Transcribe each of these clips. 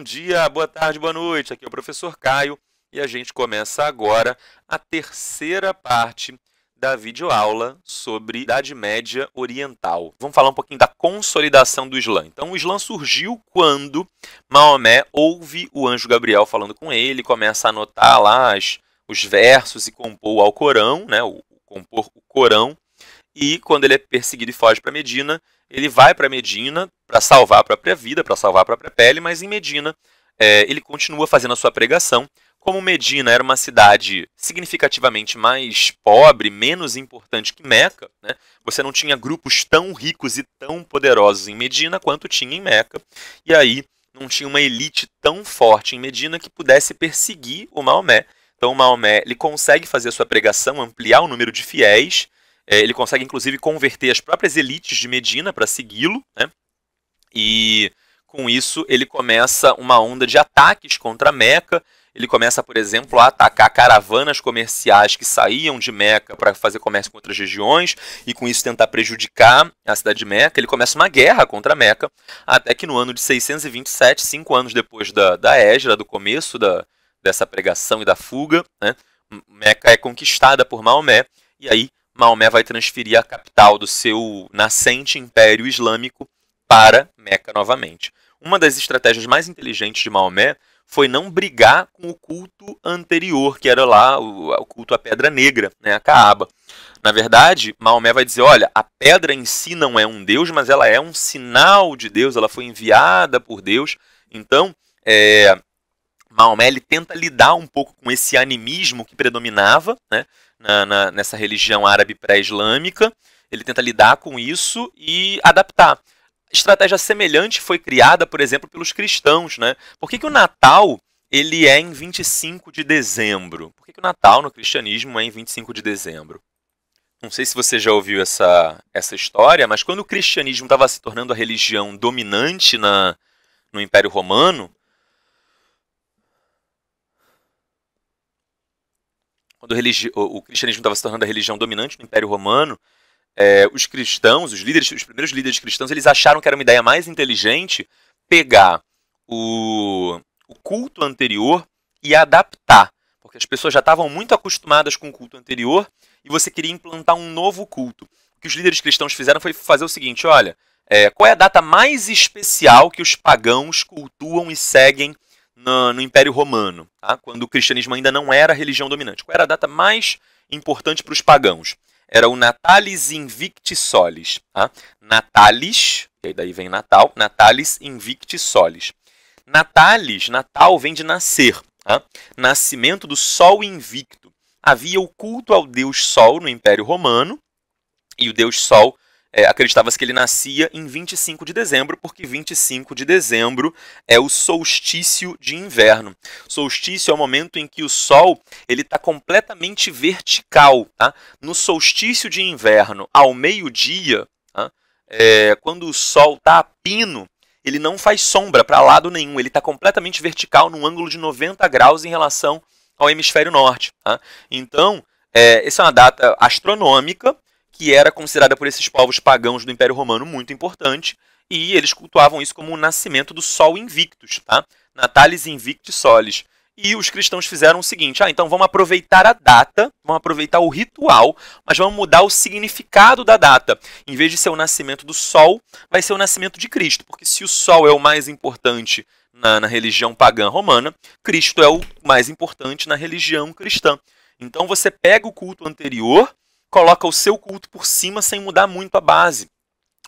bom dia, boa tarde, boa noite. Aqui é o professor Caio e a gente começa agora a terceira parte da videoaula sobre Idade Média Oriental. Vamos falar um pouquinho da consolidação do Islã. Então, o Islã surgiu quando Maomé ouve o anjo Gabriel falando com ele, começa a anotar lá as, os versos e compor o Alcorão, né, o, compor o Corão, e quando ele é perseguido e foge para Medina, ele vai para Medina para salvar a própria vida, para salvar a própria pele, mas em Medina é, ele continua fazendo a sua pregação. Como Medina era uma cidade significativamente mais pobre, menos importante que Meca, né, você não tinha grupos tão ricos e tão poderosos em Medina quanto tinha em Meca. E aí não tinha uma elite tão forte em Medina que pudesse perseguir o Maomé. Então, o Maomé ele consegue fazer a sua pregação, ampliar o número de fiéis, é, ele consegue, inclusive, converter as próprias elites de Medina para segui-lo, né? E com isso ele começa uma onda de ataques contra Meca. Ele começa, por exemplo, a atacar caravanas comerciais que saíam de Meca para fazer comércio com outras regiões e com isso tentar prejudicar a cidade de Meca. Ele começa uma guerra contra Meca, até que no ano de 627, cinco anos depois da, da Égira, do começo da, dessa pregação e da fuga, né, Meca é conquistada por Maomé e aí Maomé vai transferir a capital do seu nascente império islâmico para Meca novamente. Uma das estratégias mais inteligentes de Maomé foi não brigar com o culto anterior, que era lá o, o culto à pedra negra, né, a Caaba. Na verdade, Maomé vai dizer: olha, a pedra em si não é um deus, mas ela é um sinal de Deus, ela foi enviada por Deus. Então, é, Maomé ele tenta lidar um pouco com esse animismo que predominava, né? na, na, nessa religião árabe pré-islâmica. Ele tenta lidar com isso e adaptar. Estratégia semelhante foi criada, por exemplo, pelos cristãos. Né? Por que, que o Natal ele é em 25 de dezembro? Por que, que o Natal no cristianismo é em 25 de dezembro? Não sei se você já ouviu essa, essa história, mas quando o cristianismo estava se tornando a religião dominante na, no Império Romano, quando o, o cristianismo estava se tornando a religião dominante no Império Romano, é, os cristãos, os líderes, os primeiros líderes cristãos, eles acharam que era uma ideia mais inteligente pegar o, o culto anterior e adaptar, porque as pessoas já estavam muito acostumadas com o culto anterior e você queria implantar um novo culto. O que os líderes cristãos fizeram foi fazer o seguinte: olha, é, qual é a data mais especial que os pagãos cultuam e seguem no, no Império Romano, tá? quando o cristianismo ainda não era a religião dominante. Qual era a data mais importante para os pagãos? Era o Natalis Invicti Solis. Tá? Natalis, daí vem Natal, Natalis Invicti Solis. Natalis, Natal vem de nascer, tá? nascimento do Sol Invicto. Havia o culto ao Deus Sol no Império Romano, e o Deus Sol é, acreditava-se que ele nascia em 25 de dezembro, porque 25 de dezembro é o solstício de inverno. Solstício é o momento em que o Sol ele está completamente vertical. Tá? No solstício de inverno, ao meio-dia, tá? é, quando o Sol está a pino, ele não faz sombra para lado nenhum, ele está completamente vertical, num ângulo de 90 graus em relação ao hemisfério norte. Tá? Então, é, essa é uma data astronômica que era considerada por esses povos pagãos do Império Romano muito importante, e eles cultuavam isso como o nascimento do Sol Invictus, tá? Natalis Invicti Solis. E os cristãos fizeram o seguinte: ah, então vamos aproveitar a data, vamos aproveitar o ritual, mas vamos mudar o significado da data. Em vez de ser o nascimento do Sol, vai ser o nascimento de Cristo, porque se o Sol é o mais importante na, na religião pagã romana, Cristo é o mais importante na religião cristã. Então você pega o culto anterior coloca o seu culto por cima sem mudar muito a base.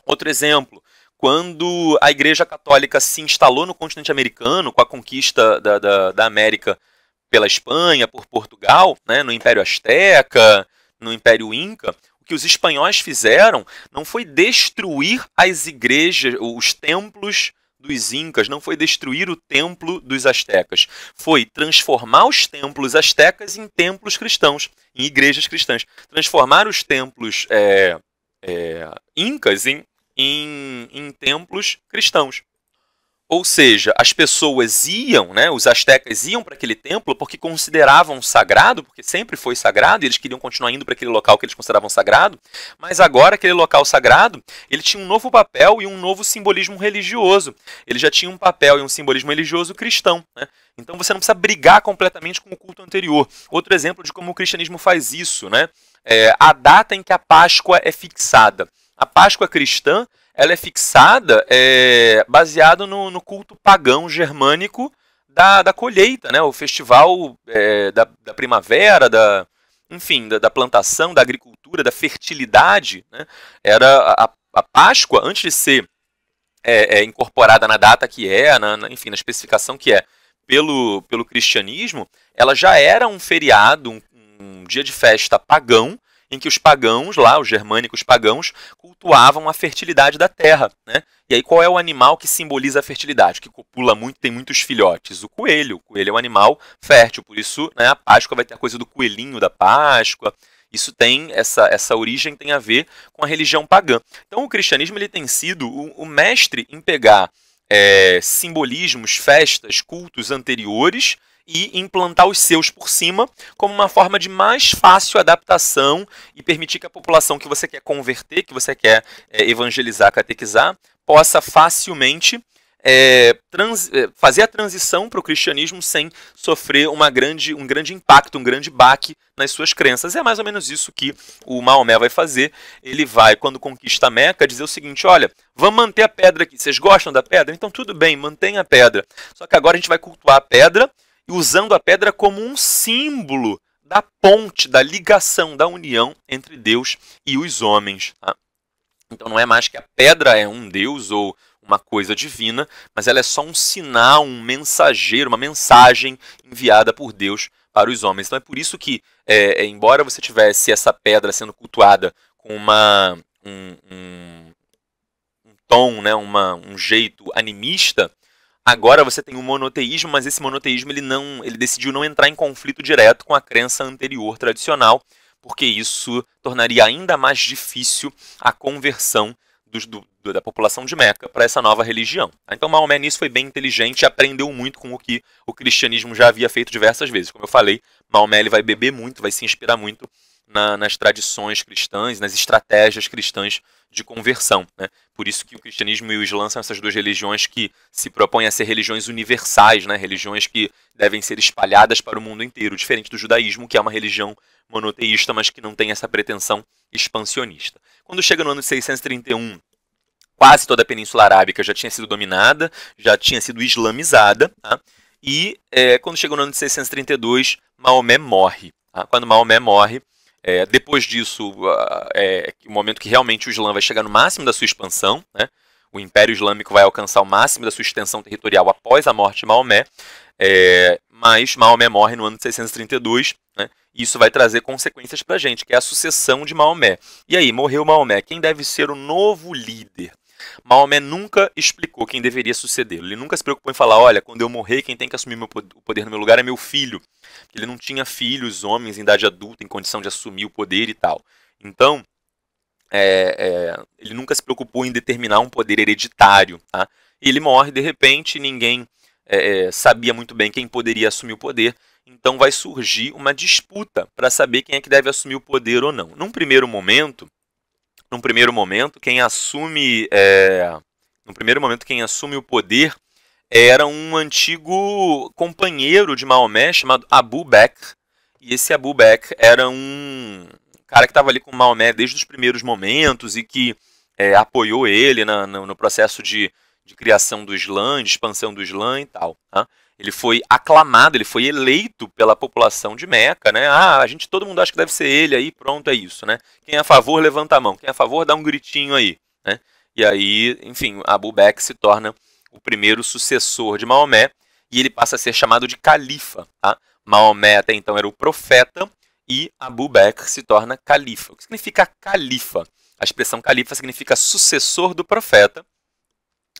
Outro exemplo, quando a Igreja Católica se instalou no continente americano, com a conquista da, da, da América pela Espanha, por Portugal, né, no Império Azteca, no Império Inca, o que os espanhóis fizeram não foi destruir as igrejas, os templos dos Incas não foi destruir o templo dos Aztecas, foi transformar os templos aztecas em templos cristãos, em igrejas cristãs. Transformar os templos é, é, incas em, em, em templos cristãos. Ou seja, as pessoas iam, né, os astecas iam para aquele templo porque consideravam sagrado, porque sempre foi sagrado, e eles queriam continuar indo para aquele local que eles consideravam sagrado, mas agora aquele local sagrado, ele tinha um novo papel e um novo simbolismo religioso. Ele já tinha um papel e um simbolismo religioso cristão, né? Então você não precisa brigar completamente com o culto anterior. Outro exemplo de como o cristianismo faz isso, né? É a data em que a Páscoa é fixada. A Páscoa cristã ela é fixada é, baseado no, no, culto pagão germânico da, da colheita, né? O festival é, da, da, primavera, da enfim, da, da, plantação, da agricultura, da fertilidade, né? Era a, a Páscoa antes de ser é, é, incorporada na data que é, na, na, enfim, na especificação que é pelo, pelo cristianismo, ela já era um feriado, um, um dia de festa pagão em que os pagãos lá, os germânicos pagãos, cultuavam a fertilidade da terra. Né? E aí, qual é o animal que simboliza a fertilidade, que copula muito, tem muitos filhotes? O coelho. O coelho é um animal fértil, por isso né, a Páscoa vai ter a coisa do coelhinho da Páscoa. Isso tem essa, essa origem tem a ver com a religião pagã. Então, o cristianismo ele tem sido o, o mestre em pegar é, simbolismos, festas, cultos anteriores e implantar os seus por cima como uma forma de mais fácil adaptação e permitir que a população que você quer converter, que você quer é, evangelizar, catequizar, possa facilmente é, trans, é, fazer a transição para o cristianismo sem sofrer uma grande, um grande impacto, um grande baque nas suas crenças. É mais ou menos isso que o Maomé vai fazer. Ele vai, quando conquista a Meca, dizer o seguinte: olha, vamos manter a pedra aqui. Vocês gostam da pedra? Então tudo bem, mantenha a pedra. Só que agora a gente vai cultuar a pedra e usando a pedra como um símbolo da ponte, da ligação, da união entre Deus e os homens. Tá? Então não é mais que a pedra é um Deus ou uma coisa divina, mas ela é só um sinal, um mensageiro, uma mensagem enviada por Deus para os homens. Então é por isso que, é, é embora você tivesse essa pedra sendo cultuada com uma, um, um, um tom, né, uma, um jeito animista, Agora você tem um monoteísmo, mas esse monoteísmo ele não, ele decidiu não entrar em conflito direto com a crença anterior tradicional, porque isso tornaria ainda mais difícil a conversão dos, do, da população de Meca para essa nova religião. Tá? Então Maomé nisso foi bem inteligente e aprendeu muito com o que o cristianismo já havia feito diversas vezes. Como eu falei, Maomé ele vai beber muito, vai se inspirar muito na, nas tradições cristãs, nas estratégias cristãs de conversão. Né? Por isso que o cristianismo e o islã são essas duas religiões que se propõem a ser religiões universais, né? religiões que devem ser espalhadas para o mundo inteiro, diferente do judaísmo, que é uma religião monoteísta, mas que não tem essa pretensão expansionista. Quando chega no ano de 631, quase toda a Península Arábica já tinha sido dominada, já tinha sido islamizada, tá? e é, quando chega no ano de 632, Maomé morre. Tá? Quando Maomé morre, é, depois disso, é o momento que realmente o Islã vai chegar no máximo da sua expansão, né? o Império Islâmico vai alcançar o máximo da sua extensão territorial após a morte de Maomé, é, mas Maomé morre no ano de 632, né? E isso vai trazer consequências para a gente, que é a sucessão de Maomé. E aí, morreu Maomé, quem deve ser o novo líder? Maomé nunca explicou quem deveria sucedê-lo. Ele nunca se preocupou em falar: olha, quando eu morrer, quem tem que assumir o poder no meu lugar é meu filho. Ele não tinha filhos, homens em idade adulta, em condição de assumir o poder e tal. Então, é, é, ele nunca se preocupou em determinar um poder hereditário. Tá? ele morre de repente, ninguém é, é, sabia muito bem quem poderia assumir o poder. Então vai surgir uma disputa para saber quem é que deve assumir o poder ou não. Num primeiro momento, num primeiro momento, quem assume. É, no primeiro momento, quem assume o poder era um antigo companheiro de Maomé chamado Abu Bakr. E esse Abu Bakr era um cara que estava ali com Maomé desde os primeiros momentos e que é, apoiou ele na, no, no processo de, de criação do Islã, de expansão do Islã e tal. Tá? Ele foi aclamado, ele foi eleito pela população de Meca, né? Ah, a gente, todo mundo acha que deve ser ele aí, pronto, é isso, né? Quem é a favor, levanta a mão. Quem é a favor, dá um gritinho aí, né? E aí, enfim, Abu Bakr se torna o primeiro sucessor de Maomé e ele passa a ser chamado de califa, tá? Maomé até então era o profeta e Abu Bakr se torna califa. O que significa califa? A expressão califa significa sucessor do profeta,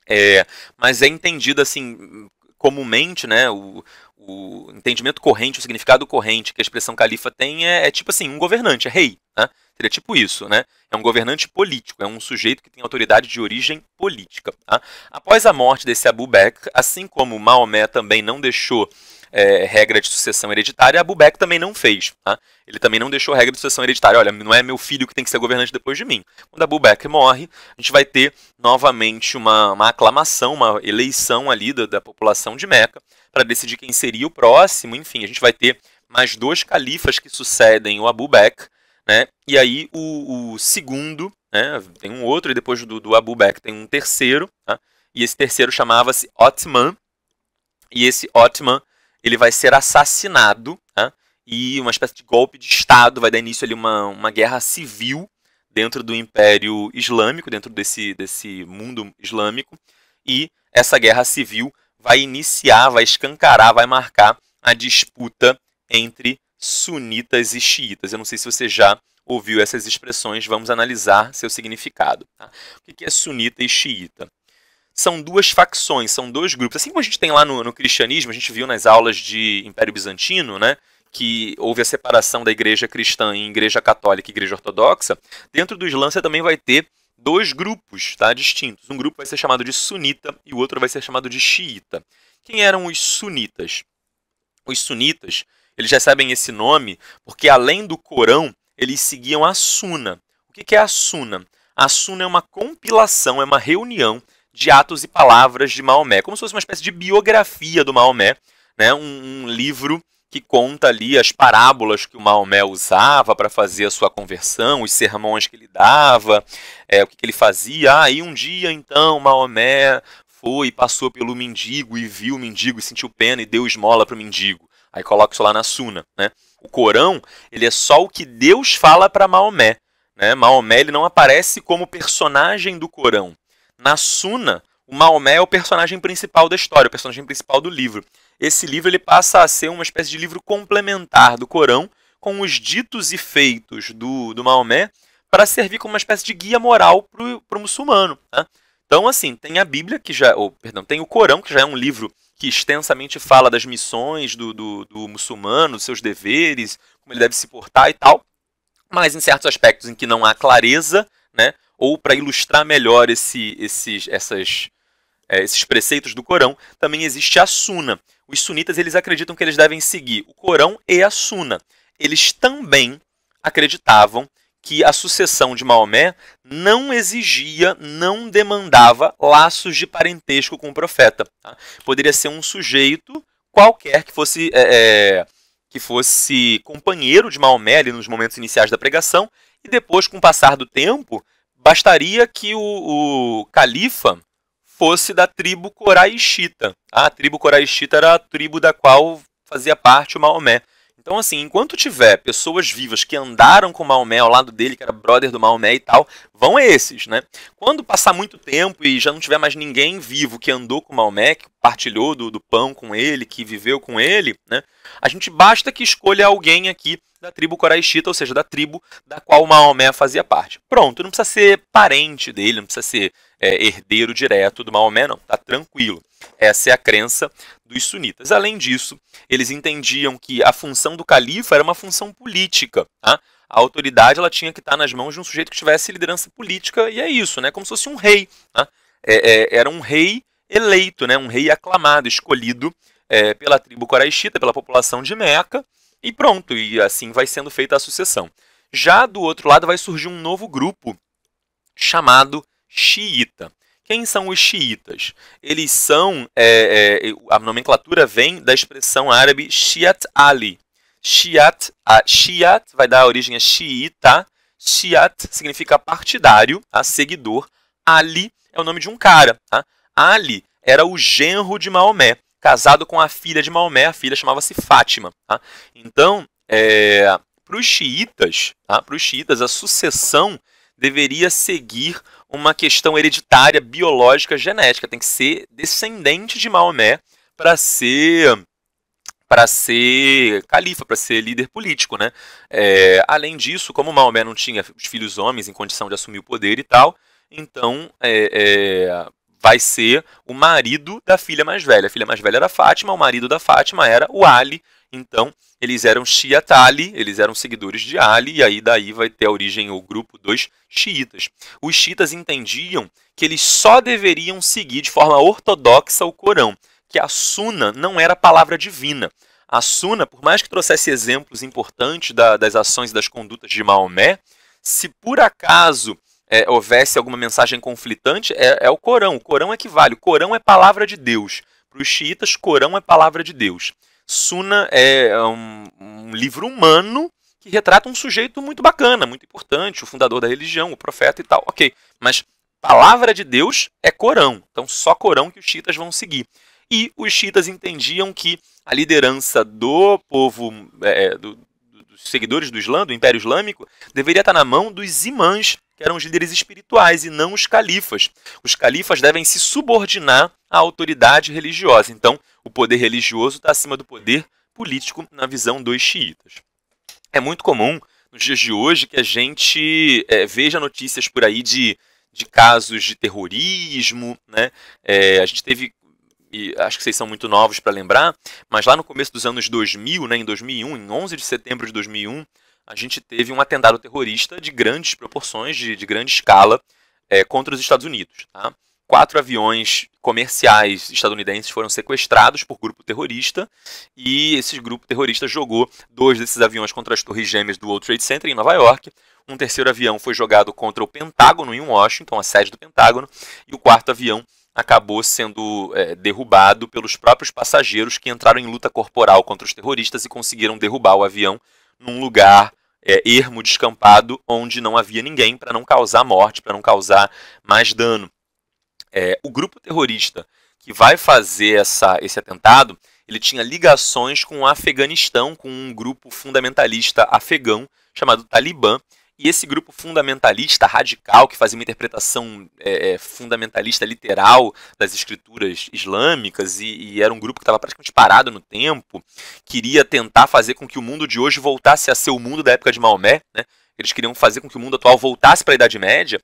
é, mas é entendido assim comumente, né, o, o entendimento corrente, o significado corrente que a expressão califa tem é, é tipo assim, um governante, é rei, né? Seria tipo isso, né? É um governante político, é um sujeito que tem autoridade de origem política. Tá? Após a morte desse Abu Bakr, assim como Maomé também não deixou é, regra de sucessão hereditária, Abu Bakr também não fez. Tá? Ele também não deixou regra de sucessão hereditária. Olha, não é meu filho que tem que ser governante depois de mim. Quando Abu Bakr morre, a gente vai ter novamente uma, uma aclamação, uma eleição ali da, da população de Meca para decidir quem seria o próximo. Enfim, a gente vai ter mais dois califas que sucedem o Abu Bakr, né? E aí o, o segundo, né? Tem um outro e depois do, do Abu Bakr tem um terceiro, tá? E esse terceiro chamava-se Otman. E esse Otman, ele vai ser assassinado, tá? E uma espécie de golpe de Estado vai dar início ali uma, uma guerra civil dentro do Império Islâmico, dentro desse, desse mundo islâmico. E essa guerra civil vai iniciar, vai escancarar, vai marcar a disputa entre sunitas e xiitas. Eu não sei se você já ouviu essas expressões, vamos analisar seu significado. Tá? O que é sunita e xiita? São duas facções, são dois grupos. Assim como a gente tem lá no, no cristianismo, a gente viu nas aulas de Império Bizantino, né? que houve a separação da igreja cristã em igreja católica e igreja ortodoxa, dentro do Islã você também vai ter dois grupos tá, distintos. Um grupo vai ser chamado de sunita e o outro vai ser chamado de xiita. Quem eram os sunitas? Os sunitas eles recebem esse nome porque, além do Corão, eles seguiam a Suna. O que é a Suna? A Suna é uma compilação, é uma reunião de atos e palavras de Maomé, como se fosse uma espécie de biografia do Maomé, né? um, um livro que conta ali as parábolas que o Maomé usava para fazer a sua conversão, os sermões que ele dava, é, o que, que ele fazia. Ah, e um dia então Maomé foi e passou pelo mendigo e viu o mendigo e sentiu pena e deu esmola para o mendigo. Aí coloca isso lá na Suna, né? O Corão, ele é só o que Deus fala para Maomé, né? Maomé ele não aparece como personagem do Corão. Na Suna, o Maomé é o personagem principal da história, o personagem principal do livro. Esse livro ele passa a ser uma espécie de livro complementar do Corão, com os ditos e feitos do, do Maomé, para servir como uma espécie de guia moral para o muçulmano. Né? Então, assim, tem a Bíblia, que já. É, ou, perdão, tem o Corão, que já é um livro que extensamente fala das missões do, do, do muçulmano, seus deveres, como ele deve se portar e tal. Mas em certos aspectos em que não há clareza, né, ou para ilustrar melhor esse, esses, essas, é, esses preceitos do Corão, também existe a Suna. Os sunitas eles acreditam que eles devem seguir o Corão e a Suna. Eles também acreditavam que a sucessão de Maomé não exigia, não demandava laços de parentesco com o profeta. Tá? Poderia ser um sujeito qualquer que fosse é, é que fosse companheiro de Maomé ali nos momentos iniciais da pregação e depois, com o passar do tempo, Bastaria que o, o califa fosse da tribo Coraixita. a tribo Coraixita era a tribo da qual fazia parte o Maomé. Então, assim, enquanto tiver pessoas vivas que andaram com Maomé ao lado dele, que era brother do Maomé e tal, vão esses, né? Quando passar muito tempo e já não tiver mais ninguém vivo que andou com Maomé, que partilhou do, do pão com ele, que viveu com ele, né? A gente basta que escolha alguém aqui da tribo Coraixita, ou seja, da tribo da qual Maomé fazia parte. Pronto, não precisa ser parente dele, não precisa ser é, herdeiro direto do Maomé, não, tá tranquilo. Essa é a crença dos sunitas. Além disso, eles entendiam que a função do califa era uma função política, tá? a autoridade ela tinha que estar tá nas mãos de um sujeito que tivesse liderança política, e é isso, né? Como se fosse um rei. Tá? É, é, era um rei eleito, né? um rei aclamado, escolhido é, pela tribo coraixita, pela população de Meca, e pronto, e assim vai sendo feita a sucessão. Já do outro lado vai surgir um novo grupo chamado xiita. Quem são os xiitas? Eles são, é, é, a nomenclatura vem da expressão árabe Shiat Ali. Shiat, a, shiat vai dar origem a xiita. Shiat significa partidário, a tá? seguidor. Ali é o nome de um cara. Tá? Ali era o genro de Maomé casado com a filha de Maomé, a filha chamava-se Fátima. Tá? Então, é, para os xiitas, tá? para os xiitas, a sucessão deveria seguir uma questão hereditária, biológica, genética. Tem que ser descendente de Maomé para ser para ser califa, para ser líder político, né? É, além disso, como Maomé não tinha os filhos homens em condição de assumir o poder e tal, então é, é, vai ser o marido da filha mais velha. A filha mais velha era Fátima, o marido da Fátima era o Ali. Então, eles eram Shiatali, Ali, eles eram seguidores de Ali, e aí daí vai ter a origem o grupo dos xiitas. Os xiitas entendiam que eles só deveriam seguir de forma ortodoxa o Corão, que a Sunna não era palavra divina. A Sunna, por mais que trouxesse exemplos importantes da, das ações e das condutas de Maomé, se por acaso é, houvesse alguma mensagem conflitante, é, é, o Corão. O Corão é que vale. O Corão é palavra de Deus. Para os xiitas, Corão é palavra de Deus. Sunna é, é um, um livro humano que retrata um sujeito muito bacana, muito importante, o fundador da religião, o profeta e tal. Ok, mas palavra de Deus é Corão. Então, só Corão que os xiitas vão seguir. E os xiitas entendiam que a liderança do povo, é, é do, dos seguidores do Islã, do Império Islâmico, deveria estar na mão dos imãs, que eram os líderes espirituais e não os califas. Os califas devem se subordinar à autoridade religiosa. Então, o poder religioso está acima do poder político na visão dos xiitas. É muito comum nos dias de hoje que a gente é, veja notícias por aí de, de casos de terrorismo. Né? É, a gente teve e acho que vocês são muito novos para lembrar, mas lá no começo dos anos 2000, né, em 2001, em 11 de setembro de 2001, a gente teve um atentado terrorista de grandes proporções, de, de grande escala, é, contra os Estados Unidos. Tá? Quatro aviões comerciais estadunidenses foram sequestrados por grupo terrorista e esse grupo terrorista jogou dois desses aviões contra as torres gêmeas do World Trade Center em Nova York. Um terceiro avião foi jogado contra o Pentágono em Washington, a sede do Pentágono, e o quarto avião acabou sendo é, derrubado pelos próprios passageiros que entraram em luta corporal contra os terroristas e conseguiram derrubar o avião num lugar é, ermo descampado onde não havia ninguém para não causar morte, para não causar mais dano. É, o grupo terrorista que vai fazer essa, esse atentado, ele tinha ligações com o Afeganistão, com um grupo fundamentalista afegão chamado Talibã, e esse grupo fundamentalista, radical, que fazia uma interpretação é, é, fundamentalista literal das escrituras islâmicas, e, e era um grupo que estava praticamente parado no tempo, queria tentar fazer com que o mundo de hoje voltasse a ser o mundo da época de Maomé. Né? Eles queriam fazer com que o mundo atual voltasse para a Idade Média.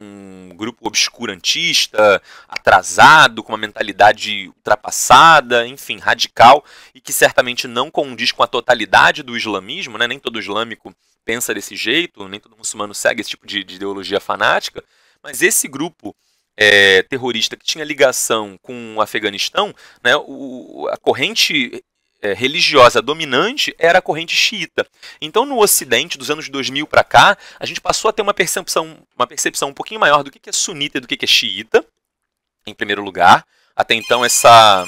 Um, grupo obscurantista, atrasado, com uma mentalidade ultrapassada, enfim, radical, e que certamente não condiz com a totalidade do islamismo, né? nem todo islâmico pensa desse jeito, nem todo muçulmano segue esse tipo de, de ideologia fanática, mas esse grupo é, terrorista que tinha ligação com o Afeganistão, né, o, a corrente é, religiosa dominante era a corrente xiita. Então, no Ocidente, dos anos 2000 para cá, a gente passou a ter uma percepção, uma percepção um pouquinho maior do que é sunita e do que é xiita, em primeiro lugar. Até então, essa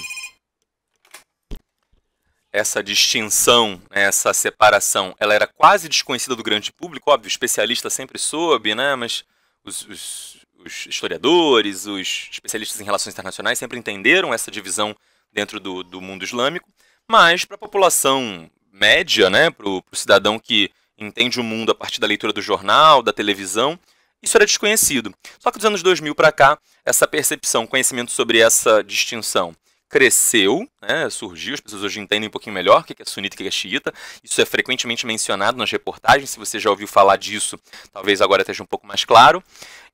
essa distinção, né, essa separação, ela era quase desconhecida do grande público, óbvio, o especialista sempre soube, né? Mas os, os, os historiadores, os especialistas em relações internacionais sempre entenderam essa divisão dentro do, do mundo islâmico, mas para a população média, né, para o cidadão que entende o mundo a partir da leitura do jornal, da televisão, isso era desconhecido. Só que dos anos 2000 para cá, essa percepção, conhecimento sobre essa distinção cresceu, né, surgiu, as pessoas hoje entendem um pouquinho melhor o que é sunita e o que é xiita. Isso é frequentemente mencionado nas reportagens, se você já ouviu falar disso, talvez agora esteja um pouco mais claro.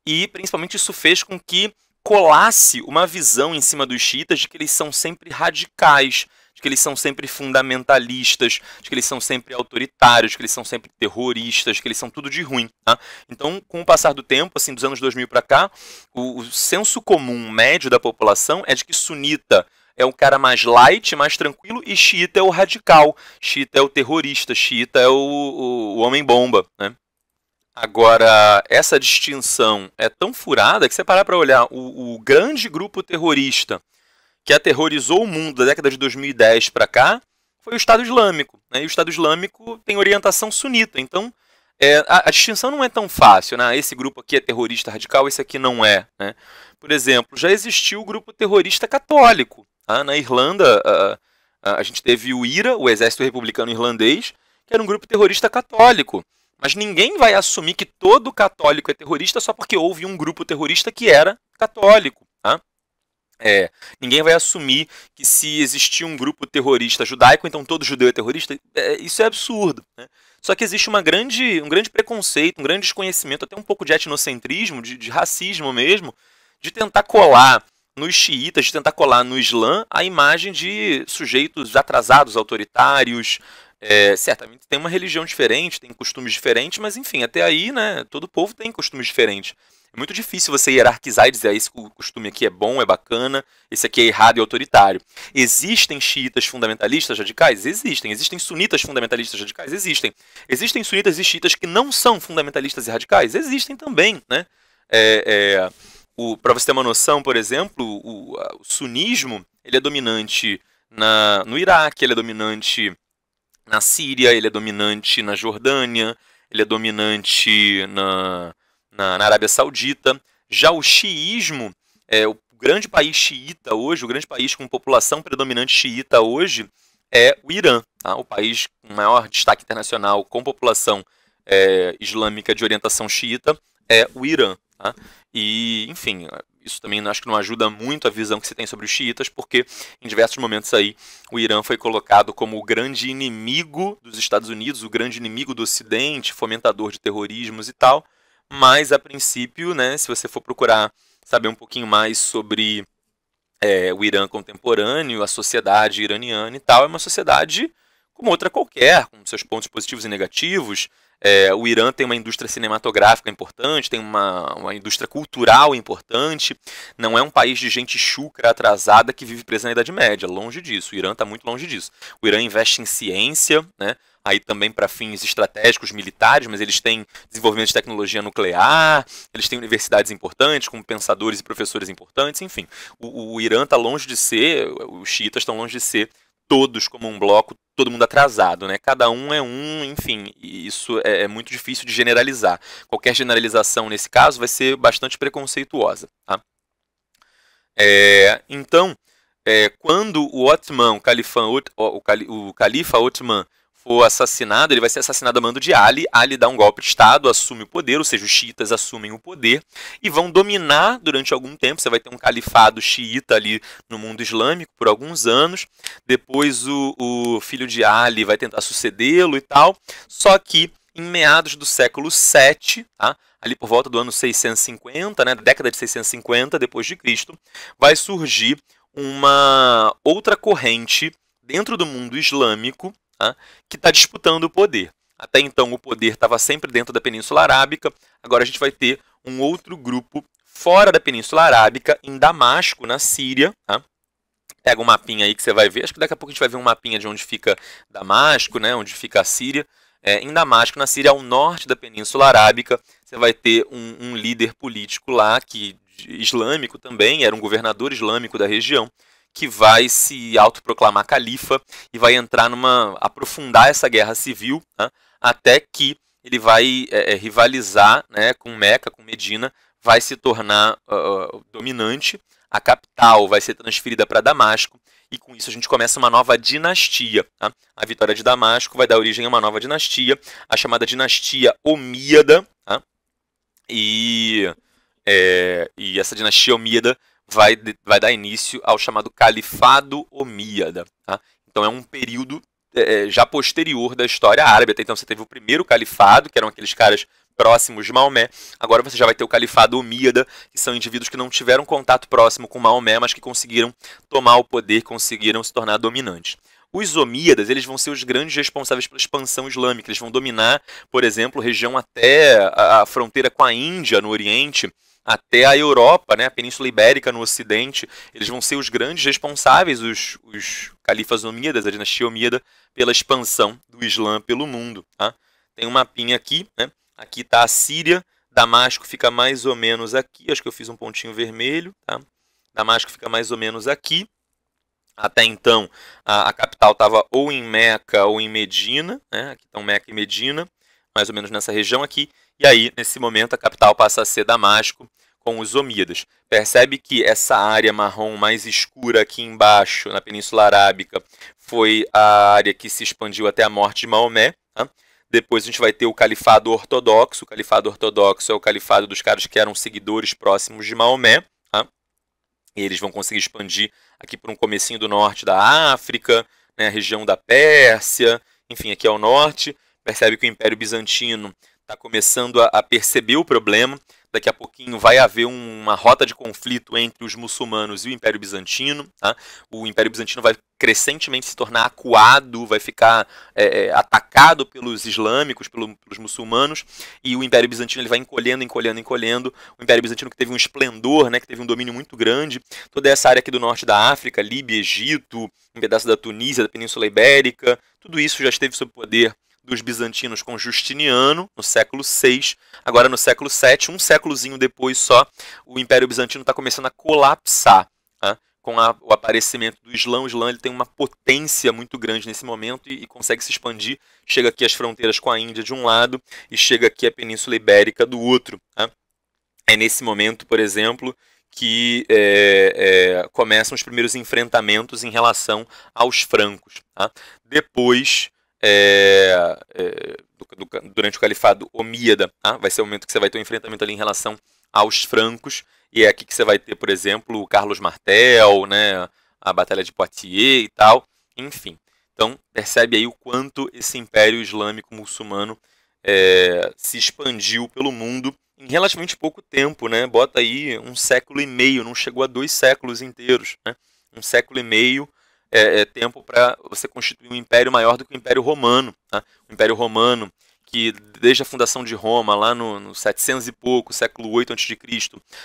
E principalmente isso fez com que colasse uma visão em cima dos xiitas de que eles são sempre radicais, de que eles são sempre fundamentalistas, de que eles são sempre autoritários, de que eles são sempre terroristas, de que eles são tudo de ruim. Tá? Então, com o passar do tempo, assim, dos anos 2000 para cá, o, o senso comum médio da população é de que sunita é um cara mais light, mais tranquilo, e xiita é o radical, xiita é o terrorista, xiita é o, o, o homem-bomba, né? Agora, essa distinção é tão furada que você parar para olhar o, o, grande grupo terrorista que aterrorizou o mundo da década de 2010 para cá foi o Estado Islâmico. Né? E o Estado Islâmico tem orientação sunita, então é, a, a, distinção não é tão fácil. Né? Ah, esse grupo aqui é terrorista radical, esse aqui não é. Né? Por exemplo, já existiu o grupo terrorista católico, ah, na Irlanda, a, a gente teve o IRA, o Exército Republicano Irlandês, que era um grupo terrorista católico. Mas ninguém vai assumir que todo católico é terrorista só porque houve um grupo terrorista que era católico. Tá? É, ninguém vai assumir que se existia um grupo terrorista judaico, então todo judeu é terrorista. É, isso é absurdo. Né? Só que existe uma grande, um grande preconceito, um grande desconhecimento, até um pouco de etnocentrismo, de, de racismo mesmo, de tentar colar nos xiitas de tentar colar no Islã a imagem de sujeitos atrasados, autoritários. É, certamente tem uma religião diferente, tem costumes diferentes, mas enfim, até aí, né, todo povo tem costumes diferentes. É muito difícil você hierarquizar e dizer ah, esse costume aqui é bom, é bacana, esse aqui é errado e autoritário. Existem xiitas fundamentalistas radicais? Existem. Existem sunitas fundamentalistas radicais? Existem. Existem sunitas e xiitas que não são fundamentalistas e radicais? Existem também, né? É, é... Para você ter uma noção, por exemplo, o, o sunismo ele é dominante na, no Iraque, ele é dominante na Síria, ele é dominante na Jordânia, ele é dominante na, na, na Arábia Saudita. Já o xiismo, é, o grande país xiita hoje, o grande país com população predominante xiita hoje, é o Irã, tá? o país com maior destaque internacional com população é, islâmica de orientação xiita é o Irã. Tá? E, enfim, isso também acho que não ajuda muito a visão que se tem sobre os xiitas, porque em diversos momentos aí o Irã foi colocado como o grande inimigo dos Estados Unidos, o grande inimigo do Ocidente, fomentador de terrorismos e tal. Mas, a princípio, né, se você for procurar saber um pouquinho mais sobre é, o Irã contemporâneo, a sociedade iraniana e tal, é uma sociedade como outra qualquer, com seus pontos positivos e negativos, é, o Irã tem uma indústria cinematográfica importante, tem uma, uma indústria cultural importante. Não é um país de gente chucra, atrasada, que vive presa na Idade Média. Longe disso. O Irã está muito longe disso. O Irã investe em ciência, né? aí também para fins estratégicos militares, mas eles têm desenvolvimento de tecnologia nuclear, eles têm universidades importantes, com pensadores e professores importantes, enfim. O, o Irã está longe de ser, os xiitas estão longe de ser todos como um bloco, todo mundo atrasado, né? Cada um é um, enfim, isso é, é, muito difícil de generalizar. Qualquer generalização nesse caso vai ser bastante preconceituosa. Tá? É, então, é, quando o Otman, o, o, o, o califa Otman, for assassinado, ele vai ser assassinado a mando de Ali. Ali dá um golpe de Estado, assume o poder, ou seja, os xiitas assumem o poder e vão dominar durante algum tempo. Você vai ter um califado xiita ali no mundo islâmico por alguns anos. Depois o, o filho de Ali vai tentar sucedê-lo e tal. Só que em meados do século VII, tá? ali por volta do ano 650, né? década de 650 depois de Cristo, vai surgir uma outra corrente dentro do mundo islâmico né, que está disputando o poder. Até então o poder estava sempre dentro da Península Arábica, agora a gente vai ter um outro grupo fora da Península Arábica, em Damasco, na Síria. Né? Pega um mapinha aí que você vai ver, acho que daqui a pouco a gente vai ver um mapinha de onde fica Damasco, né, onde fica a Síria. É, em Damasco, na Síria, ao norte da Península Arábica, você vai ter um, um líder político lá, que islâmico também, era um governador islâmico da região, que vai se autoproclamar califa e vai entrar numa. aprofundar essa guerra civil né, até que ele vai é, é rivalizar né, com Meca, com Medina, vai se tornar uh, dominante, a capital vai ser transferida para Damasco, e com isso a gente começa uma nova dinastia. Tá? A vitória de Damasco vai dar origem a uma nova dinastia, a chamada dinastia Omíada, tá? e, é, e essa dinastia Omíada vai, vai dar início ao chamado Califado Omíada. Tá? Então é um período é, é, já posterior da história árabe. Até então você teve o primeiro califado, que eram aqueles caras próximos de Maomé. Agora você já vai ter o califado Omíada, que são indivíduos que não tiveram contato próximo com Maomé, mas que conseguiram tomar o poder, conseguiram se tornar dominantes. Os Omíadas, eles vão ser os grandes responsáveis pela expansão islâmica. Eles vão dominar, por exemplo, região até a fronteira com a Índia no Oriente até a Europa, né, a Península Ibérica no Ocidente, eles vão ser os grandes responsáveis, os, os califas omíadas, a dinastia omíada, pela expansão do Islã pelo mundo. Tá? Tem um mapinha aqui, né? aqui está a Síria, Damasco fica mais ou menos aqui, acho que eu fiz um pontinho vermelho, tá? Damasco fica mais ou menos aqui. Até então, a, a capital estava ou em Meca ou em Medina, né? aqui estão Meca e Medina, mais ou menos nessa região aqui. E aí, nesse momento, a capital passa a ser Damasco com os Omíadas. Percebe que essa área marrom mais escura aqui embaixo, na Península Arábica, foi a área que se expandiu até a morte de Maomé. Tá? Depois a gente vai ter o Califado Ortodoxo. O Califado Ortodoxo é o califado dos caras que eram seguidores próximos de Maomé. Tá? E eles vão conseguir expandir aqui por um comecinho do norte da África, né, região da Pérsia, enfim, aqui ao norte. Percebe que o Império Bizantino está começando a, a, perceber o problema. Daqui a pouquinho vai haver um, uma rota de conflito entre os muçulmanos e o Império Bizantino. Tá? O Império Bizantino vai crescentemente se tornar acuado, vai ficar é, é, atacado pelos islâmicos, pelo, pelos muçulmanos, e o Império Bizantino ele vai encolhendo, encolhendo, encolhendo. O Império Bizantino que teve um esplendor, né, que teve um domínio muito grande, toda essa área aqui do norte da África, Líbia, Egito, um pedaço da Tunísia, da Península Ibérica, tudo isso já esteve sob poder dos bizantinos com Justiniano, no século VI. Agora, no século VII, um séculozinho depois só, o Império Bizantino está começando a colapsar. Tá? Com a, o aparecimento do Islã, o Islã ele tem uma potência muito grande nesse momento e, e consegue se expandir. Chega aqui as fronteiras com a Índia de um lado e chega aqui a Península Ibérica do outro. Tá? É nesse momento, por exemplo, que é, é, começam os primeiros enfrentamentos em relação aos francos. Tá? Depois é, é, do, do, durante o califado omíada, tá? vai ser o momento que você vai ter um enfrentamento ali em relação aos francos, e é aqui que você vai ter, por exemplo, o Carlos Martel, né, a Batalha de Poitiers e tal, enfim. Então, percebe aí o quanto esse império islâmico muçulmano é, se expandiu pelo mundo em relativamente pouco tempo, né? Bota aí um século e meio, não chegou a dois séculos inteiros, né? Um século e meio é, é, tempo para você constituir um império maior do que o Império Romano. Tá? O Império Romano, que desde a fundação de Roma, lá no, no 700 e pouco, século 8 a.C.,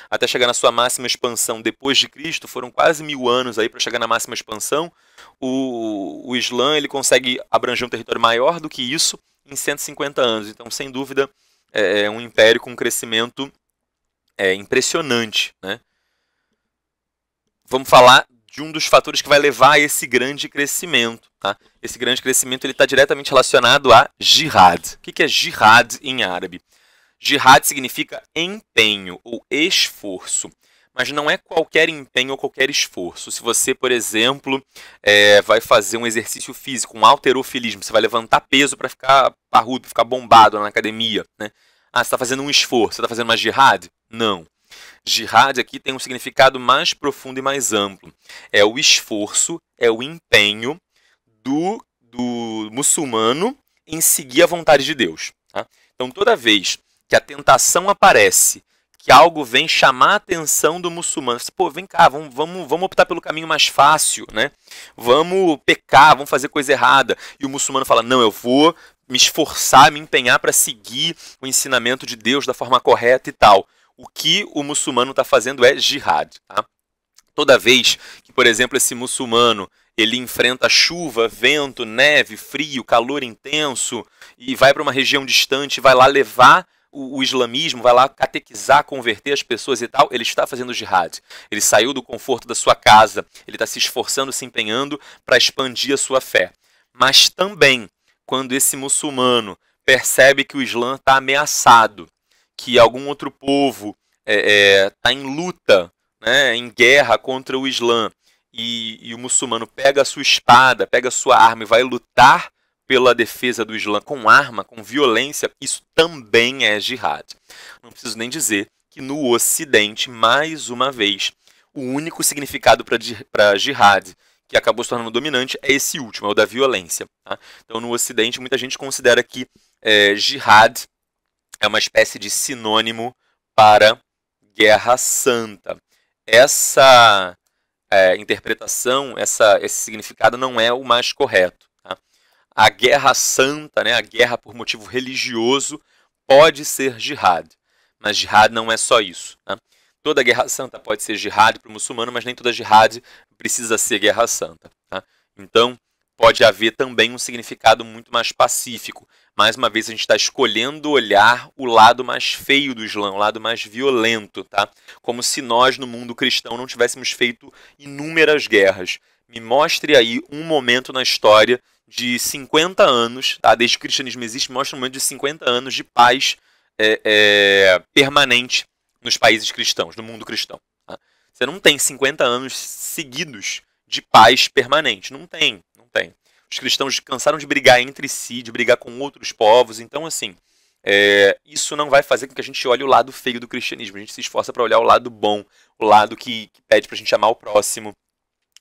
até chegar na sua máxima expansão depois de Cristo, foram quase mil anos aí para chegar na máxima expansão. O, o Islã ele consegue abranger um território maior do que isso em 150 anos. Então, sem dúvida, é, é um império com um crescimento é, impressionante. Né? Vamos falar de um dos fatores que vai levar a esse grande crescimento. Tá? Esse grande crescimento está diretamente relacionado a jihad. O que é jihad em árabe? Jihad significa empenho ou esforço. Mas não é qualquer empenho ou qualquer esforço. Se você, por exemplo, é, vai fazer um exercício físico, um alterofilismo, você vai levantar peso para ficar parrudo, para ficar bombado na academia. Né? Ah, você está fazendo um esforço, você está fazendo uma jihad? Não. Jihad aqui tem um significado mais profundo e mais amplo. É o esforço, é o empenho do, do muçulmano em seguir a vontade de Deus. Tá? Então, toda vez que a tentação aparece, que algo vem chamar a atenção do muçulmano, você, pô, vem cá, vamos, vamos, vamos optar pelo caminho mais fácil, né? Vamos pecar, vamos fazer coisa errada. E o muçulmano fala: não, eu vou me esforçar, me empenhar para seguir o ensinamento de Deus da forma correta e tal o que o muçulmano está fazendo é jihad. Tá? Toda vez que, por exemplo, esse muçulmano ele enfrenta chuva, vento, neve, frio, calor intenso e vai para uma região distante, vai lá levar o, o, islamismo, vai lá catequizar, converter as pessoas e tal, ele está fazendo jihad. Ele saiu do conforto da sua casa, ele está se esforçando, se empenhando para expandir a sua fé. Mas também, quando esse muçulmano percebe que o Islã está ameaçado, que algum outro povo está é, é, tá em luta, né, em guerra contra o Islã, e, e, o muçulmano pega a sua espada, pega a sua arma e vai lutar pela defesa do Islã com arma, com violência, isso também é jihad. Não preciso nem dizer que no Ocidente, mais uma vez, o único significado para jihad que acabou se tornando dominante é esse último, é o da violência. Tá? Então, no Ocidente, muita gente considera que é, jihad é uma espécie de sinônimo para Guerra Santa. Essa é, interpretação, essa, esse significado não é o mais correto. Tá? A Guerra Santa, né, a guerra por motivo religioso, pode ser jihad, mas jihad não é só isso. Tá? Toda guerra santa pode ser jihad para o muçulmano, mas nem toda jihad precisa ser guerra santa. Tá? Então, pode haver também um significado muito mais pacífico. Mais uma vez, a gente está escolhendo olhar o lado mais feio do Islã, o lado mais violento, tá? Como se nós, no mundo cristão, não tivéssemos feito inúmeras guerras. Me mostre aí um momento na história de 50 anos, tá? desde que o cristianismo existe, mostra um momento de 50 anos de paz é, é, permanente nos países cristãos, no mundo cristão. Tá? Você não tem 50 anos seguidos de paz permanente, não tem tem. Os cristãos cansaram de brigar entre si, de brigar com outros povos. Então, assim, é, isso não vai fazer com que a gente olhe o lado feio do cristianismo. A gente se esforça para olhar o lado bom, o lado que, que pede para a gente amar o próximo,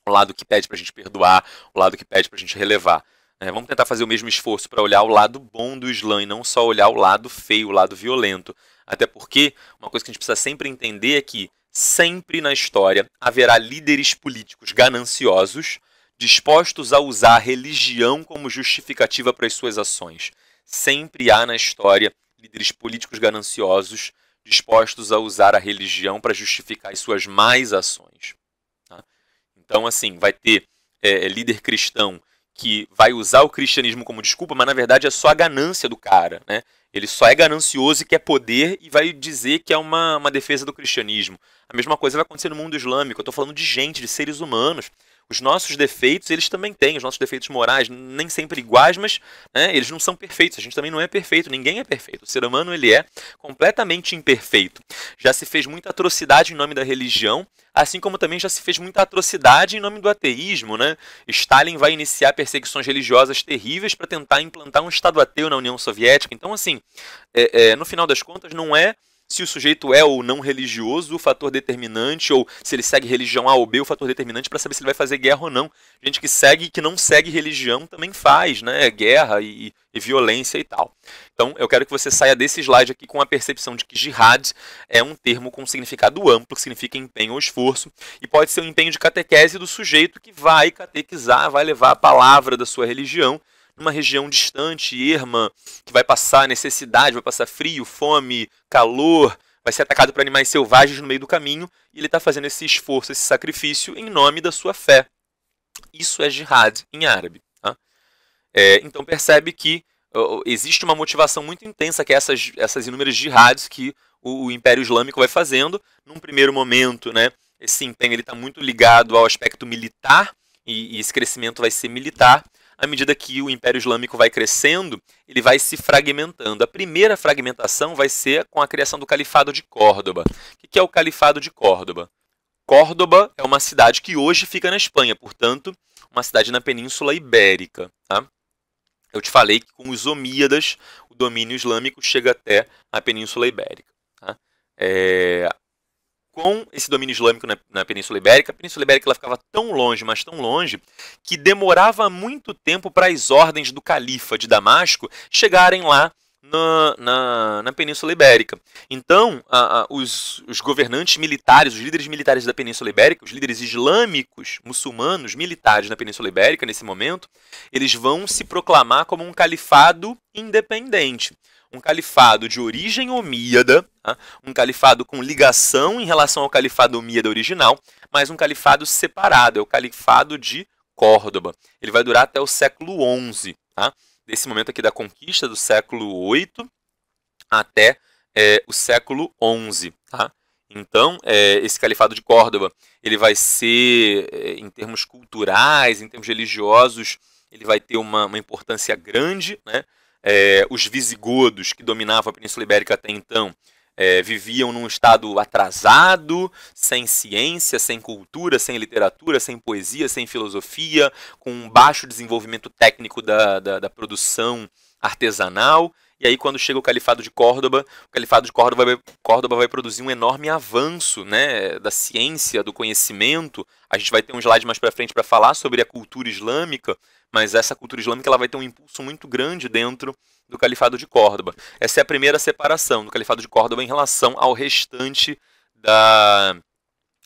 o lado que pede para a gente perdoar, o lado que pede para a gente relevar. É, vamos tentar fazer o mesmo esforço para olhar o lado bom do Islã e não só olhar o lado feio, o lado violento. Até porque uma coisa que a gente precisa sempre entender é que sempre na história haverá líderes políticos gananciosos dispostos a usar a religião como justificativa para as suas ações. Sempre há na história líderes políticos gananciosos dispostos a usar a religião para justificar as suas mais ações. Tá? Então, assim, vai ter é, é, líder cristão que vai usar o cristianismo como desculpa, mas na verdade é só a ganância do cara, né? Ele só é ganancioso e quer poder e vai dizer que é uma, uma defesa do cristianismo. A mesma coisa vai acontecer no mundo islâmico. Eu estou falando de gente, de seres humanos. Os nossos defeitos, eles também têm, os nossos defeitos morais, nem sempre iguais, mas né, eles não são perfeitos. A gente também não é perfeito, ninguém é perfeito. O ser humano, ele é completamente imperfeito. Já se fez muita atrocidade em nome da religião, assim como também já se fez muita atrocidade em nome do ateísmo, né? Stalin vai iniciar perseguições religiosas terríveis para tentar implantar um Estado ateu na União Soviética. Então, assim, é, é, no final das contas, não é se o sujeito é ou não religioso, o fator determinante, ou se ele segue religião A ou B, o fator determinante para saber se ele vai fazer guerra ou não. Gente que segue e que não segue religião também faz, né? É guerra e, e, violência e tal. Então, eu quero que você saia desse slide aqui com a percepção de que jihad é um termo com significado amplo, que significa empenho ou esforço, e pode ser o um empenho de catequese do sujeito que vai catequizar, vai levar a palavra da sua religião numa região distante, erma, que vai passar necessidade, vai passar frio, fome, calor, vai ser atacado por animais selvagens no meio do caminho, e ele está fazendo esse esforço, esse sacrifício em nome da sua fé. Isso é jihad em árabe. Tá? É, então percebe que ó, existe uma motivação muito intensa que é essas, essas inúmeras jihads que o, o Império Islâmico vai fazendo. Num primeiro momento, né, esse empenho está muito ligado ao aspecto militar, e, e esse crescimento vai ser militar à medida que o Império Islâmico vai crescendo, ele vai se fragmentando. A primeira fragmentação vai ser com a criação do Califado de Córdoba. O que é o Califado de Córdoba? Córdoba é uma cidade que hoje fica na Espanha, portanto, uma cidade na Península Ibérica. Tá? Eu te falei que com os Omíadas, o domínio islâmico chega até a Península Ibérica. Tá? É, com esse domínio islâmico na, na, Península Ibérica, a Península Ibérica ela ficava tão longe, mas tão longe, que demorava muito tempo para as ordens do califa de Damasco chegarem lá na, na, na Península Ibérica. Então, a, a, os, os governantes militares, os líderes militares da Península Ibérica, os líderes islâmicos, muçulmanos, militares na Península Ibérica, nesse momento, eles vão se proclamar como um califado independente um califado de origem omíada, tá? um califado com ligação em relação ao califado omíada original, mas um califado separado, é o califado de Córdoba. Ele vai durar até o século XI, tá? desse momento aqui da conquista do século VIII até é, o século XI. Tá? Então, é, esse califado de Córdoba ele vai ser, é, em termos culturais, em termos religiosos, ele vai ter uma, uma importância grande, né? é, os visigodos, que dominavam a Península Ibérica até então, é, viviam num estado atrasado, sem ciência, sem cultura, sem literatura, sem poesia, sem filosofia, com um baixo desenvolvimento técnico da, da, da produção artesanal. E aí, quando chega o Califado de Córdoba, o Califado de Córdoba vai, Córdoba vai produzir um enorme avanço né, da ciência, do conhecimento. A gente vai ter um slide mais para frente para falar sobre a cultura islâmica, mas essa cultura islâmica ela vai ter um impulso muito grande dentro do Califado de Córdoba. Essa é a primeira separação do Califado de Córdoba em relação ao restante da,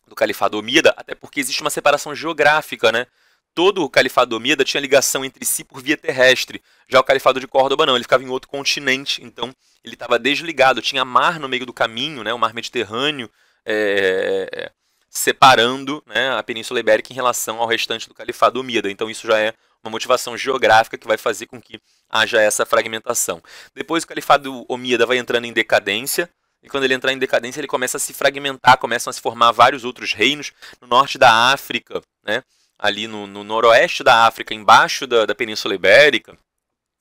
do Califado Omida, até porque existe uma separação geográfica, né? todo o califado Omíada tinha ligação entre si por via terrestre. Já o califado de Córdoba não, ele ficava em outro continente, então ele estava desligado. Tinha mar no meio do caminho, né, o mar Mediterrâneo, é, separando né, a Península Ibérica em relação ao restante do califado Omíada. Então isso já é uma motivação geográfica que vai fazer com que haja essa fragmentação. Depois o califado Omíada vai entrando em decadência, e quando ele entrar em decadência, ele começa a se fragmentar, começam a se formar vários outros reinos no norte da África, né? ali no, no noroeste da África, embaixo da, da Península Ibérica,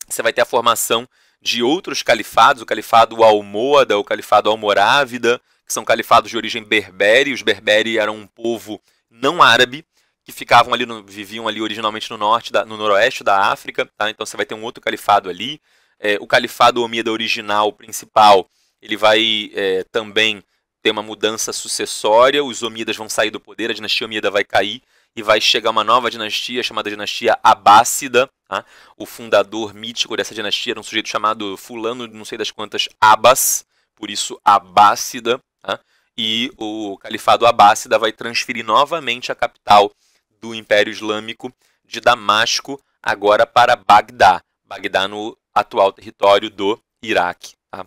você vai ter a formação de outros califados, o califado almohada, o califado almorávida, que são califados de origem berbere. Os berbere eram um povo não árabe que ficavam ali, no, viviam ali originalmente no norte, da, no noroeste da África. Tá? Então você vai ter um outro califado ali. É, o califado omida original, principal, ele vai é, também ter uma mudança sucessória. Os omidas vão sair do poder, a dinastia omida vai cair e vai chegar uma nova dinastia chamada dinastia Abássida. Tá? O fundador mítico dessa dinastia era um sujeito chamado fulano, não sei das quantas, Abbas, por isso Abássida. Tá? E o califado Abássida vai transferir novamente a capital do Império Islâmico de Damasco agora para Bagdá. Bagdá no atual território do Iraque. Tá?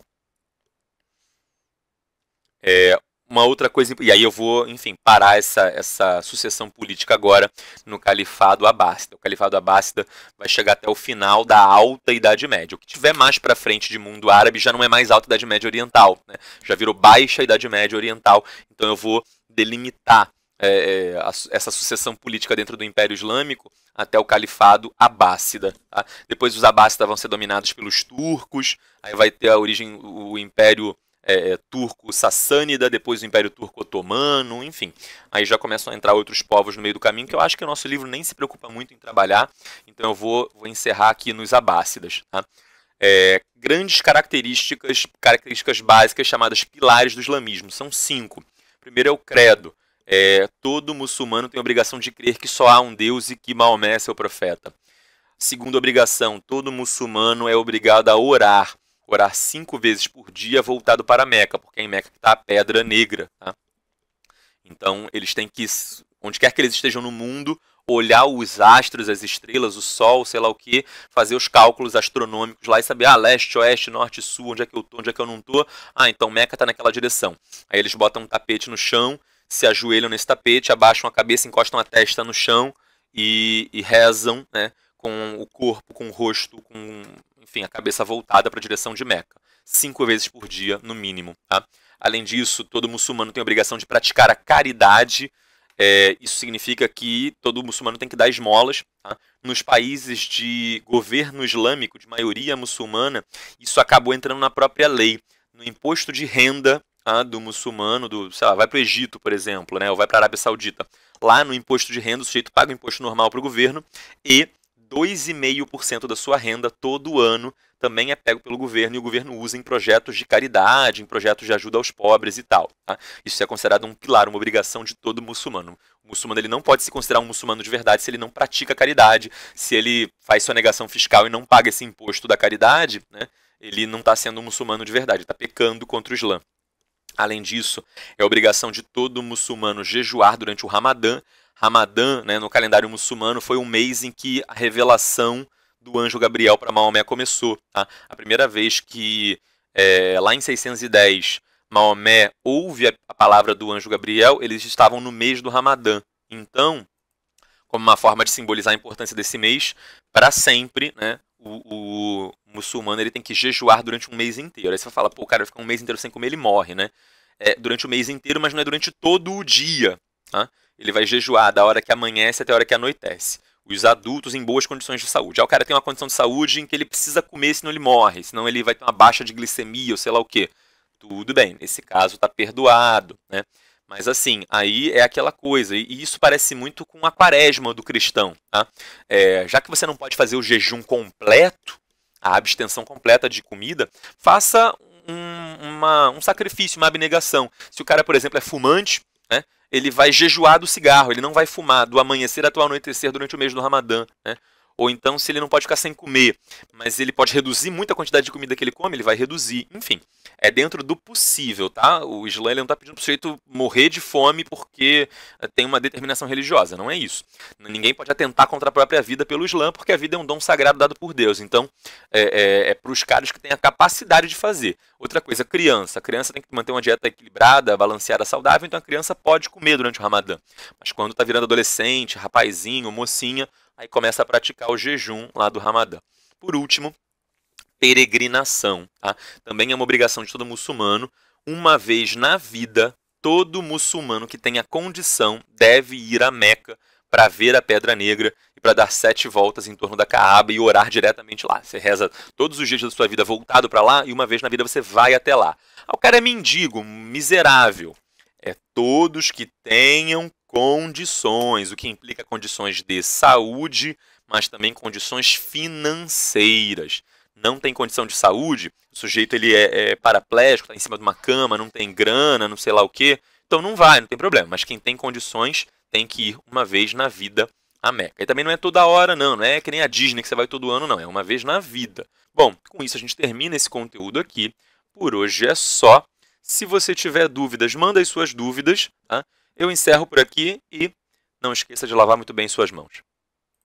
É, uma outra coisa. E aí eu vou, enfim, parar essa, essa sucessão política agora no Califado Abássida. O Califado Abássida vai chegar até o final da Alta Idade Média. O que tiver mais para frente de mundo árabe já não é mais Alta Idade Média Oriental, né? já virou Baixa Idade Média Oriental. Então eu vou delimitar é, é a, essa sucessão política dentro do Império Islâmico até o Califado Abássida. Tá? Depois os Abássidas vão ser dominados pelos turcos, aí vai ter a origem, o Império é, é, turco sassânida, depois o Império Turco Otomano, enfim. Aí já começam a entrar outros povos no meio do caminho, que eu acho que o nosso livro nem se preocupa muito em trabalhar, então eu vou, vou encerrar aqui nos Abássidas. Tá? É, grandes características, características básicas chamadas pilares do islamismo, são cinco. Primeiro é o credo. É, todo muçulmano tem a obrigação de crer que só há um Deus e que Maomé é seu profeta. Segunda obrigação, todo muçulmano é obrigado a orar orar cinco vezes por dia voltado para Meca, porque é em Meca que está a Pedra Negra. Tá? Então eles têm que, onde quer que eles estejam no mundo, olhar os astros, as estrelas, o sol, sei lá o que, fazer os cálculos astronômicos lá e saber, ah, leste, oeste, norte, sul, onde é que eu estou, onde é que eu não estou. Ah, então Meca está naquela direção. Aí eles botam um tapete no chão, se ajoelham nesse tapete, abaixam a cabeça, encostam a testa no chão e, e rezam, né? Com o corpo, com o rosto, com enfim, a cabeça voltada para a direção de Meca, cinco vezes por dia, no mínimo. Tá? Além disso, todo muçulmano tem a obrigação de praticar a caridade. É, isso significa que todo muçulmano tem que dar esmolas. Tá? Nos países de governo islâmico, de maioria muçulmana, isso acabou entrando na própria lei. No imposto de renda tá? do muçulmano, do, sei lá, vai para o Egito, por exemplo, né, ou vai para a Arábia Saudita. Lá no imposto de renda, o sujeito paga o imposto normal para o governo e 2,5% da sua renda todo ano também é pego pelo governo e o governo usa em projetos de caridade, em projetos de ajuda aos pobres e tal. Tá? Isso é considerado um pilar, uma obrigação de todo muçulmano. O muçulmano ele não pode se considerar um muçulmano de verdade se ele não pratica caridade, se ele faz sua negação fiscal e não paga esse imposto da caridade, né? ele não está sendo um muçulmano de verdade, está pecando contra o Islã. Além disso, é obrigação de todo muçulmano jejuar durante o Ramadã Ramadã, né, no calendário muçulmano, foi um mês em que a revelação do anjo Gabriel para Maomé começou. Tá? A primeira vez que, é, lá em 610, Maomé ouve a palavra do anjo Gabriel, eles estavam no mês do Ramadã. Então, como uma forma de simbolizar a importância desse mês, para sempre, né, o, o, muçulmano ele tem que jejuar durante um mês inteiro. Aí você fala, pô, o cara fica um mês inteiro sem comer, ele morre, né? É, durante o mês inteiro, mas não é durante todo o dia. Tá? ele vai jejuar da hora que amanhece até a hora que anoitece. Os adultos em boas condições de saúde. Já ah, o cara tem uma condição de saúde em que ele precisa comer, senão ele morre, senão ele vai ter uma baixa de glicemia ou sei lá o quê. Tudo bem, nesse caso está perdoado, né? Mas assim, aí é aquela coisa, e isso parece muito com a quaresma do cristão. Tá? É, já que você não pode fazer o jejum completo, a abstenção completa de comida, faça um, uma, um sacrifício, uma abnegação. Se o cara, por exemplo, é fumante, né? ele vai jejuar do cigarro, ele não vai fumar do amanhecer até o anoitecer durante o mês do Ramadã, né? Ou então, se ele não pode ficar sem comer, mas ele pode reduzir muito a quantidade de comida que ele come, ele vai reduzir, enfim é dentro do possível, tá? O Islã não está pedindo para o sujeito morrer de fome porque eh, tem uma determinação religiosa, não é isso. Ninguém pode atentar contra a própria vida pelo Islã, porque a vida é um dom sagrado dado por Deus. Então, é, é, é para os caras que têm a capacidade de fazer. Outra coisa, criança. A criança tem que manter uma dieta equilibrada, balanceada, saudável, então a criança pode comer durante o Ramadã. Mas quando está virando adolescente, rapazinho, mocinha, aí começa a praticar o jejum lá do Ramadã. Por último, peregrinação. Tá? Também é uma obrigação de todo muçulmano. Uma vez na vida, todo muçulmano que tenha condição deve ir a Meca para ver a Pedra Negra e para dar sete voltas em torno da Caaba e orar diretamente lá. Você reza todos os dias da sua vida voltado para lá e uma vez na vida você vai até lá. Ah, o cara é mendigo, miserável. É todos que tenham condições, o que implica condições de saúde, mas também condições financeiras não tem condição de saúde, o sujeito ele é, é paraplégico, está em cima de uma cama, não tem grana, não sei lá o quê, então não vai, não tem problema. Mas quem tem condições tem que ir uma vez na vida a Meca. E também não é toda hora, não, não é que nem a Disney que você vai todo ano, não, é uma vez na vida. Bom, com isso a gente termina esse conteúdo aqui. Por hoje é só. Se você tiver dúvidas, manda as suas dúvidas. Tá? Eu encerro por aqui e não esqueça de lavar muito bem suas mãos.